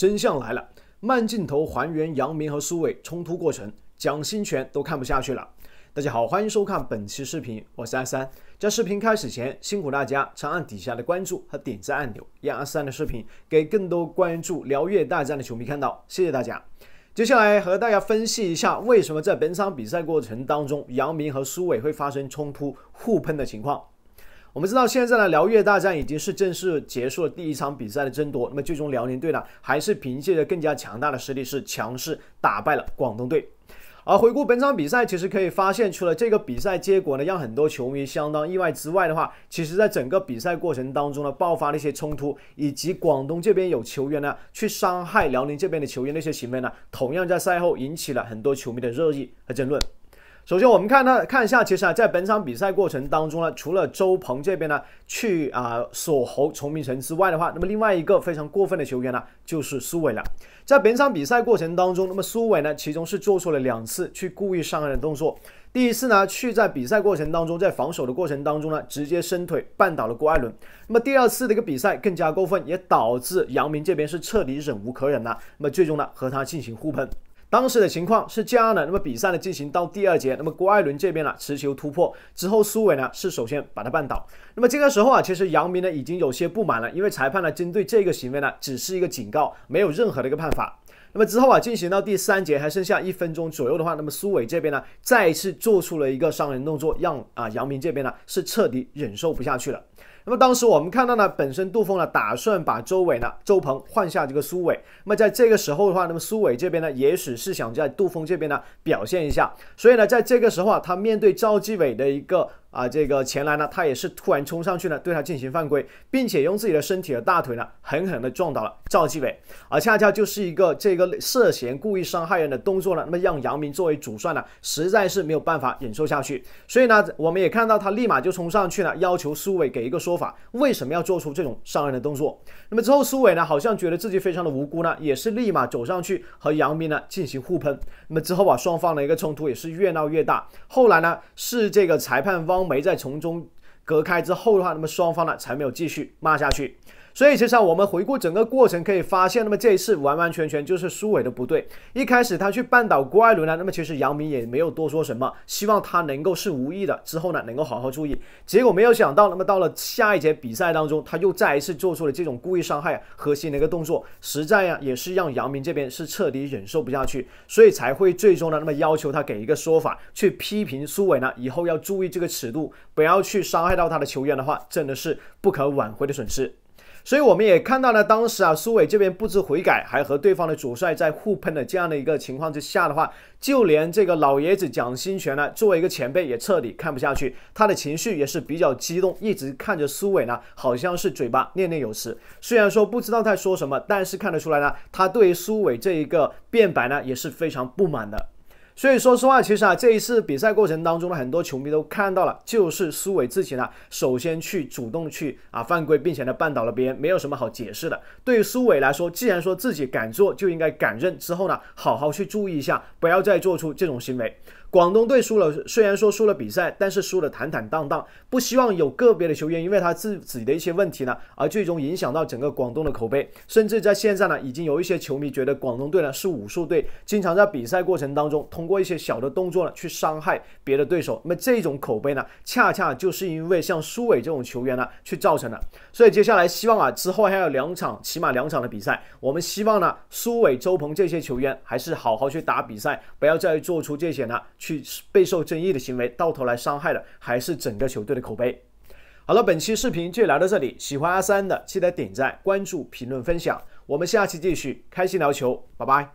真相来了，慢镜头还原杨明和苏伟冲突过程，蒋兴权都看不下去了。大家好，欢迎收看本期视频，我是阿三。在视频开始前，辛苦大家长按底下的关注和点赞按钮，让阿三的视频给更多关注辽越大战的球迷看到。谢谢大家。接下来和大家分析一下，为什么在本场比赛过程当中，杨明和苏伟会发生冲突、互喷的情况。我们知道，现在呢，辽粤大战已经是正式结束了第一场比赛的争夺。那么最终，辽宁队呢还是凭借着更加强大的实力，是强势打败了广东队。而回顾本场比赛，其实可以发现，除了这个比赛结果呢让很多球迷相当意外之外的话，其实在整个比赛过程当中呢，爆发了一些冲突，以及广东这边有球员呢去伤害辽宁这边的球员那些行为呢，同样在赛后引起了很多球迷的热议和争论。首先，我们看呢，看一下，其实啊，在本场比赛过程当中呢，除了周鹏这边呢去啊锁喉崇明城之外的话，那么另外一个非常过分的球员呢，就是苏伟了。在本场比赛过程当中，那么苏伟呢，其中是做出了两次去故意伤害的动作。第一次呢，去在比赛过程当中，在防守的过程当中呢，直接伸腿绊倒了郭艾伦。那么第二次的一个比赛更加过分，也导致杨明这边是彻底忍无可忍了。那么最终呢，和他进行互喷。当时的情况是这样的，那么比赛呢进行到第二节，那么郭艾伦这边呢持球突破之后，苏伟呢是首先把他绊倒，那么这个时候啊，其实姚明呢已经有些不满了，因为裁判呢针对这个行为呢只是一个警告，没有任何的一个判罚。那么之后啊，进行到第三节还剩下一分钟左右的话，那么苏伟这边呢，再一次做出了一个伤人动作，让啊杨明这边呢是彻底忍受不下去了。那么当时我们看到呢，本身杜峰呢打算把周伟呢、周鹏换下这个苏伟，那么在这个时候的话，那么苏伟这边呢，也许是想在杜峰这边呢表现一下，所以呢，在这个时候啊，他面对赵继伟的一个啊这个前来呢，他也是突然冲上去呢，对他进行犯规，并且用自己的身体和大腿呢。狠狠的撞倒了赵继伟，而恰恰就是一个这个涉嫌故意伤害人的动作呢。那么让杨明作为主帅呢，实在是没有办法忍受下去。所以呢，我们也看到他立马就冲上去了，要求苏伟给一个说法，为什么要做出这种伤人的动作？那么之后苏伟呢，好像觉得自己非常的无辜呢，也是立马走上去和杨明呢进行互喷。那么之后啊，双方的一个冲突也是越闹越大。后来呢，是这个裁判汪梅在从中隔开之后的话，那么双方呢才没有继续骂下去。所以，其实我们回顾整个过程，可以发现，那么这一次完完全全就是苏伟的不对。一开始他去绊倒郭艾伦呢，那么其实姚明也没有多说什么，希望他能够是无意的，之后呢能够好好注意。结果没有想到，那么到了下一节比赛当中，他又再一次做出了这种故意伤害核心的一个动作，实在呀也是让姚明这边是彻底忍受不下去，所以才会最终呢那么要求他给一个说法，去批评苏伟呢，以后要注意这个尺度，不要去伤害到他的球员的话，真的是不可挽回的损失。所以我们也看到了，当时啊，苏伟这边不知悔改，还和对方的主帅在互喷的这样的一个情况之下的话，就连这个老爷子蒋新权呢，作为一个前辈，也彻底看不下去，他的情绪也是比较激动，一直看着苏伟呢，好像是嘴巴念念有词，虽然说不知道在说什么，但是看得出来呢，他对苏伟这一个辩白呢也是非常不满的。所以说实话，其实啊，这一次比赛过程当中呢，很多球迷都看到了，就是苏伟自己呢，首先去主动去啊犯规，并且呢绊倒了别人，没有什么好解释的。对于苏伟来说，既然说自己敢做，就应该敢认，之后呢好好去注意一下，不要再做出这种行为。广东队输了，虽然说输了比赛，但是输的坦坦荡荡。不希望有个别的球员，因为他自己的一些问题呢，而最终影响到整个广东的口碑。甚至在现在呢，已经有一些球迷觉得广东队呢是武术队，经常在比赛过程当中通过一些小的动作呢去伤害别的对手。那么这种口碑呢，恰恰就是因为像苏伟这种球员呢去造成的。所以接下来希望啊，之后还有两场，起码两场的比赛，我们希望呢，苏伟、周鹏这些球员还是好好去打比赛，不要再做出这些呢。去备受争议的行为，到头来伤害的还是整个球队的口碑。好了，本期视频就聊到这里，喜欢阿三的记得点赞、关注、评论、分享，我们下期继续开心聊球，拜拜。